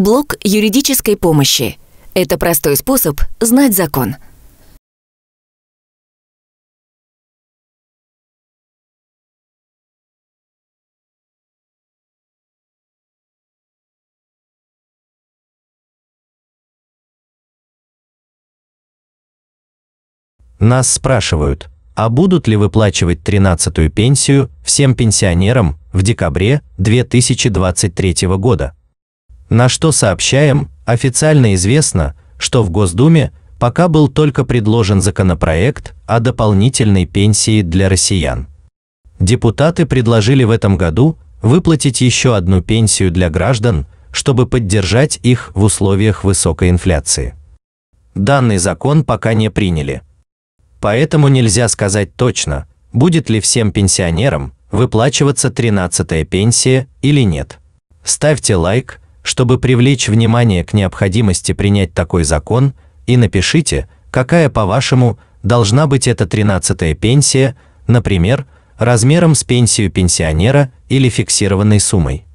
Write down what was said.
Блок юридической помощи. Это простой способ знать закон. Нас спрашивают, а будут ли выплачивать 13-ю пенсию всем пенсионерам в декабре 2023 года? На что сообщаем, официально известно, что в Госдуме пока был только предложен законопроект о дополнительной пенсии для россиян. Депутаты предложили в этом году выплатить еще одну пенсию для граждан, чтобы поддержать их в условиях высокой инфляции. Данный закон пока не приняли. Поэтому нельзя сказать точно, будет ли всем пенсионерам выплачиваться 13-я пенсия или нет. Ставьте лайк, чтобы привлечь внимание к необходимости принять такой закон, и напишите, какая, по-вашему, должна быть эта 13-я пенсия, например, размером с пенсию пенсионера или фиксированной суммой.